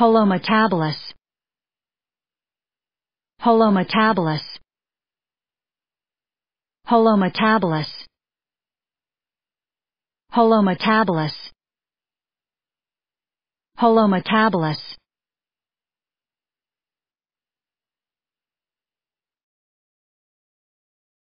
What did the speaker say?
Holometabolus. Holometabolus. Holometabolus. Holometabolus. Holometabolus.